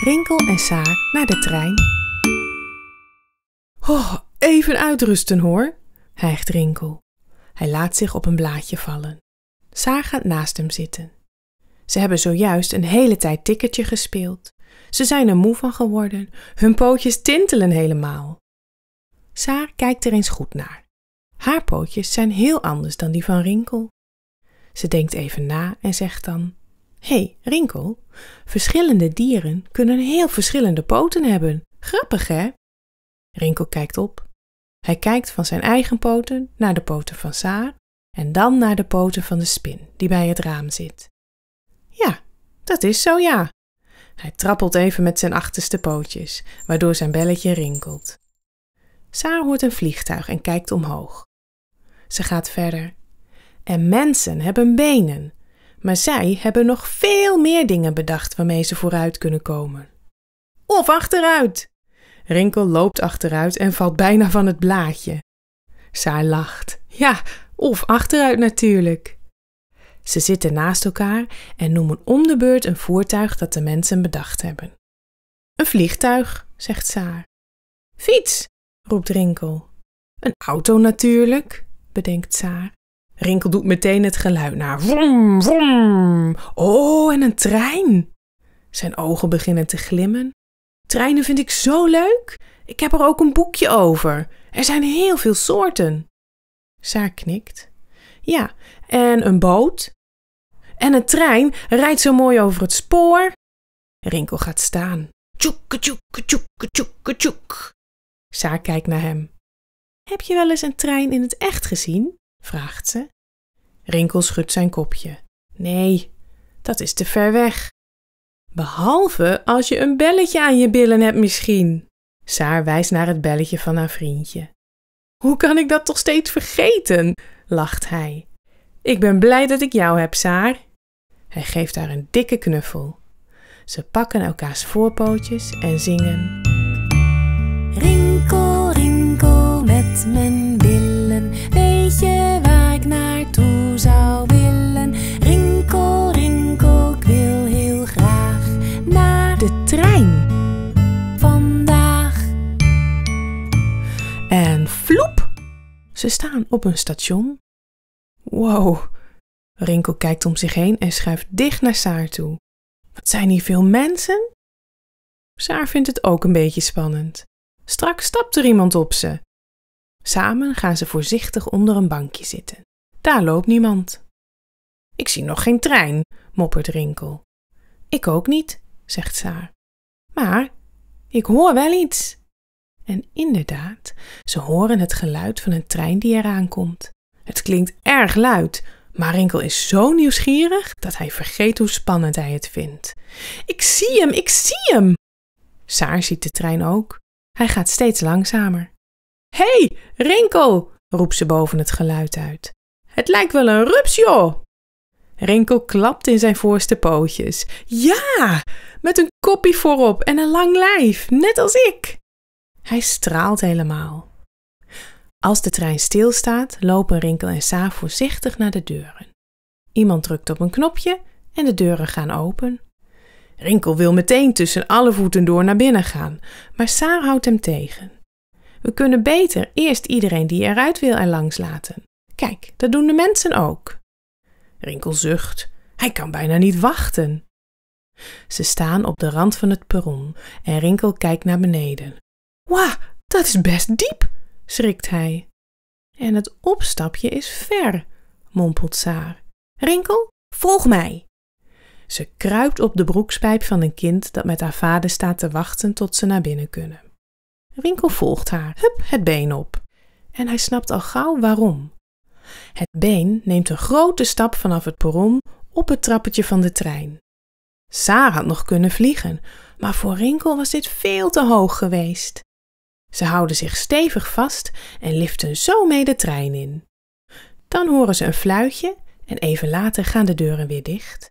Rinkel en Saar naar de trein. Oh, even uitrusten hoor, hijgt Rinkel. Hij laat zich op een blaadje vallen. Saar gaat naast hem zitten. Ze hebben zojuist een hele tijd tikkertje gespeeld. Ze zijn er moe van geworden. Hun pootjes tintelen helemaal. Saar kijkt er eens goed naar. Haar pootjes zijn heel anders dan die van Rinkel. Ze denkt even na en zegt dan: hey, Rinkel, verschillende dieren kunnen heel verschillende poten hebben. Grappig, hè? Rinkel kijkt op. Hij kijkt van zijn eigen poten naar de poten van Saar en dan naar de poten van de spin die bij het raam zit. Ja, dat is zo ja. Hij trappelt even met zijn achterste pootjes, waardoor zijn belletje rinkelt. Saar hoort een vliegtuig en kijkt omhoog. Ze gaat verder. En mensen hebben benen, maar zij hebben nog veel meer dingen bedacht waarmee ze vooruit kunnen komen. Of achteruit! Rinkel loopt achteruit en valt bijna van het blaadje. Saar lacht. Ja, of achteruit natuurlijk. Ze zitten naast elkaar en noemen om de beurt een voertuig dat de mensen bedacht hebben. Een vliegtuig, zegt Saar. Fiets, roept Rinkel. Een auto natuurlijk, bedenkt Saar. Rinkel doet meteen het geluid naar vroom, vroom. Oh, en een trein. Zijn ogen beginnen te glimmen. Treinen vind ik zo leuk. Ik heb er ook een boekje over. Er zijn heel veel soorten. Saar knikt. Ja, en een boot. En een trein rijdt zo mooi over het spoor. Rinkel gaat staan. Tjoeke, tjoeke, tjoeke, tjoeke, tjoek. Saar kijkt naar hem. Heb je wel eens een trein in het echt gezien? vraagt ze. Rinkel schudt zijn kopje. Nee, dat is te ver weg. Behalve als je een belletje aan je billen hebt misschien. Saar wijst naar het belletje van haar vriendje. Hoe kan ik dat toch steeds vergeten? lacht hij. Ik ben blij dat ik jou heb, Saar. Hij geeft haar een dikke knuffel. Ze pakken elkaars voorpootjes en zingen. Rinkel, rinkel met mijn Ze staan op een station. Wow. Rinkel kijkt om zich heen en schuift dicht naar Saar toe. Wat zijn hier veel mensen? Saar vindt het ook een beetje spannend. Straks stapt er iemand op ze. Samen gaan ze voorzichtig onder een bankje zitten. Daar loopt niemand. Ik zie nog geen trein, moppert Rinkel. Ik ook niet, zegt Saar. Maar ik hoor wel iets. En inderdaad, ze horen het geluid van een trein die eraan komt. Het klinkt erg luid, maar Rinkel is zo nieuwsgierig dat hij vergeet hoe spannend hij het vindt. Ik zie hem, ik zie hem! Saar ziet de trein ook. Hij gaat steeds langzamer. Hé, hey, Rinkel! roept ze boven het geluid uit. Het lijkt wel een rups, joh! Rinkel klapt in zijn voorste pootjes. Ja! Met een koppie voorop en een lang lijf, net als ik! Hij straalt helemaal. Als de trein stilstaat, lopen Rinkel en Saar voorzichtig naar de deuren. Iemand drukt op een knopje en de deuren gaan open. Rinkel wil meteen tussen alle voeten door naar binnen gaan, maar Saar houdt hem tegen. We kunnen beter eerst iedereen die eruit wil er langs laten. Kijk, dat doen de mensen ook. Rinkel zucht. Hij kan bijna niet wachten. Ze staan op de rand van het perron en Rinkel kijkt naar beneden. Wauw, dat is best diep, schrikt hij. En het opstapje is ver, mompelt Saar. Rinkel, volg mij. Ze kruipt op de broekspijp van een kind dat met haar vader staat te wachten tot ze naar binnen kunnen. Rinkel volgt haar, hup, het been op. En hij snapt al gauw waarom. Het been neemt een grote stap vanaf het perron op het trappetje van de trein. Saar had nog kunnen vliegen, maar voor Rinkel was dit veel te hoog geweest. Ze houden zich stevig vast en liften zo mee de trein in. Dan horen ze een fluitje en even later gaan de deuren weer dicht.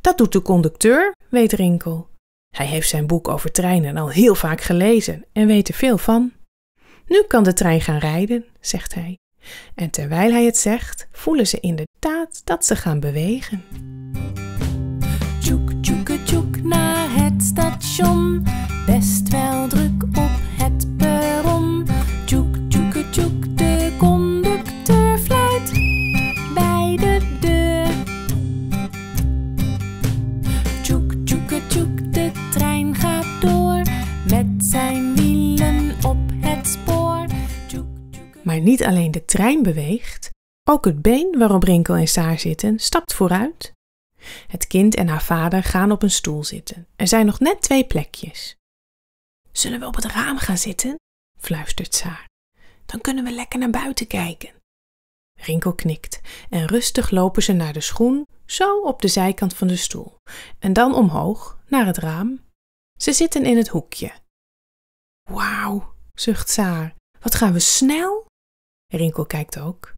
Dat doet de conducteur, weet Rinkel. Hij heeft zijn boek over treinen al heel vaak gelezen en weet er veel van. Nu kan de trein gaan rijden, zegt hij. En terwijl hij het zegt, voelen ze inderdaad dat ze gaan bewegen. Tjoek, tjoek, tjoek naar het station. Best wel druk maar niet alleen de trein beweegt, ook het been waarop Rinkel en Saar zitten stapt vooruit. Het kind en haar vader gaan op een stoel zitten. Er zijn nog net twee plekjes. Zullen we op het raam gaan zitten? fluistert Saar. Dan kunnen we lekker naar buiten kijken. Rinkel knikt en rustig lopen ze naar de schoen, zo op de zijkant van de stoel, en dan omhoog naar het raam. Ze zitten in het hoekje. Wauw, zucht Saar, wat gaan we snel? Rinkel kijkt ook.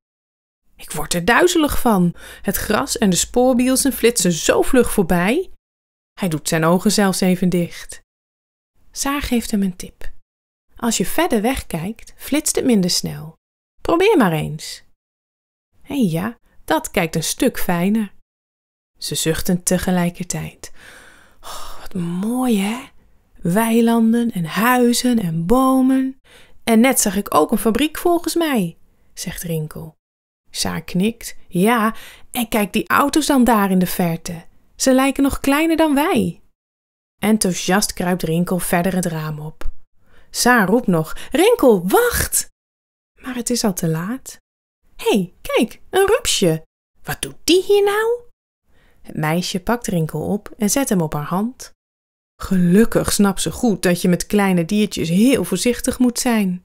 Ik word er duizelig van. Het gras en de spoorbielsen flitsen zo vlug voorbij. Hij doet zijn ogen zelfs even dicht. Saar geeft hem een tip. Als je verder wegkijkt, flitst het minder snel. Probeer maar eens. Hé ja, dat kijkt een stuk fijner. Ze zuchten tegelijkertijd. Oh, wat mooi, hè? Weilanden en huizen en bomen. En net zag ik ook een fabriek volgens mij zegt Rinkel. Saar knikt. Ja, en kijk die auto's dan daar in de verte. Ze lijken nog kleiner dan wij. Enthousiast kruipt Rinkel verder het raam op. Saar roept nog: Rinkel, wacht! Maar het is al te laat. Hé, hey, kijk, een rupsje. Wat doet die hier nou? Het meisje pakt Rinkel op en zet hem op haar hand. Gelukkig snapt ze goed dat je met kleine diertjes heel voorzichtig moet zijn.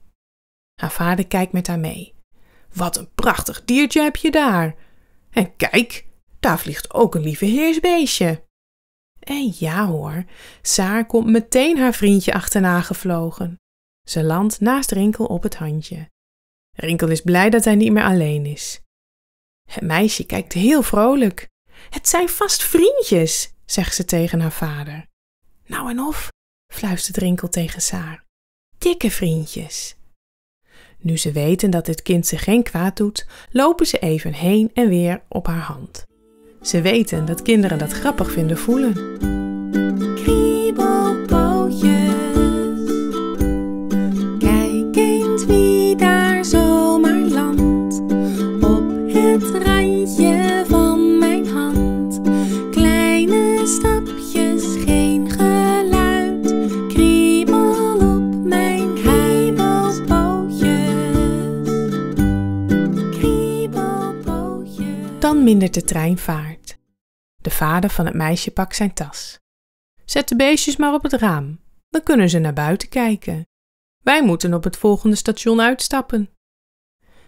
Haar vader kijkt met haar mee. Wat een prachtig diertje heb je daar! En kijk, daar vliegt ook een lieve heersbeestje. En ja hoor, Saar komt meteen haar vriendje achterna gevlogen. Ze landt naast Rinkel op het handje. Rinkel is blij dat hij niet meer alleen is. Het meisje kijkt heel vrolijk. Het zijn vast vriendjes, zegt ze tegen haar vader. Nou en of, fluistert Rinkel tegen Saar. Dikke vriendjes. Nu ze weten dat dit kind ze geen kwaad doet, lopen ze even heen en weer op haar hand. Ze weten dat kinderen dat grappig vinden voelen. Dan mindert de trein vaart. De vader van het meisje pakt zijn tas. Zet de beestjes maar op het raam, dan kunnen ze naar buiten kijken. Wij moeten op het volgende station uitstappen.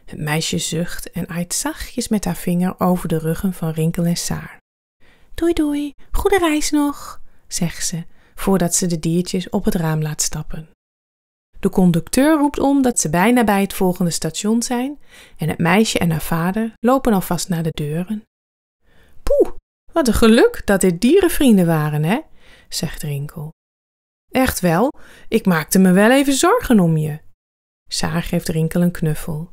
Het meisje zucht en aait zachtjes met haar vinger over de ruggen van Rinkel en Saar. Doei doei, goede reis nog, zegt ze, voordat ze de diertjes op het raam laat stappen. De conducteur roept om dat ze bijna bij het volgende station zijn en het meisje en haar vader lopen alvast naar de deuren. Poeh, wat een geluk dat dit dierenvrienden waren, hè? zegt Rinkel. Echt wel, ik maakte me wel even zorgen om je. Saar geeft Rinkel een knuffel.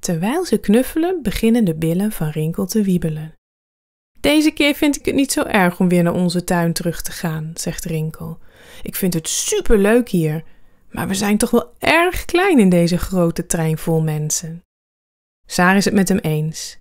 Terwijl ze knuffelen, beginnen de billen van Rinkel te wiebelen. Deze keer vind ik het niet zo erg om weer naar onze tuin terug te gaan, zegt Rinkel. Ik vind het superleuk hier. Maar we zijn toch wel erg klein in deze grote trein vol mensen. Saar is het met hem eens.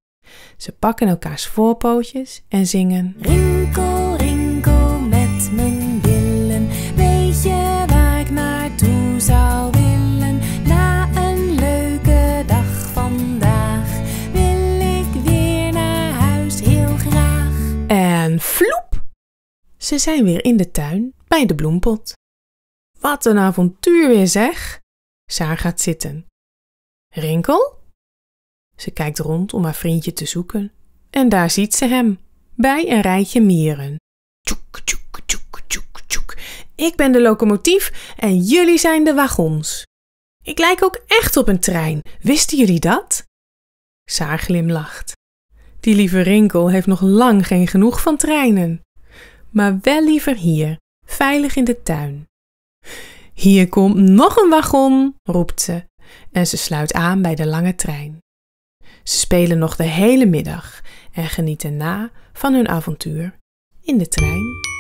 Ze pakken elkaars voorpootjes en zingen. Rinkel, rinkel met mijn billen. Weet je waar ik naartoe zou willen? Na een leuke dag vandaag wil ik weer naar huis heel graag. En vloep! Ze zijn weer in de tuin bij de bloempot. Wat een avontuur weer zeg! Saar gaat zitten. Rinkel? Ze kijkt rond om haar vriendje te zoeken. En daar ziet ze hem, bij een rijtje mieren. Tjoek, tjoek, tjoek, tjoek, tjoek. Ik ben de locomotief en jullie zijn de wagons. Ik lijk ook echt op een trein, wisten jullie dat? Saar glimlacht. Die lieve Rinkel heeft nog lang geen genoeg van treinen. Maar wel liever hier, veilig in de tuin. Hier komt nog een wagon, roept ze en ze sluit aan bij de lange trein. Ze spelen nog de hele middag en genieten na van hun avontuur in de trein.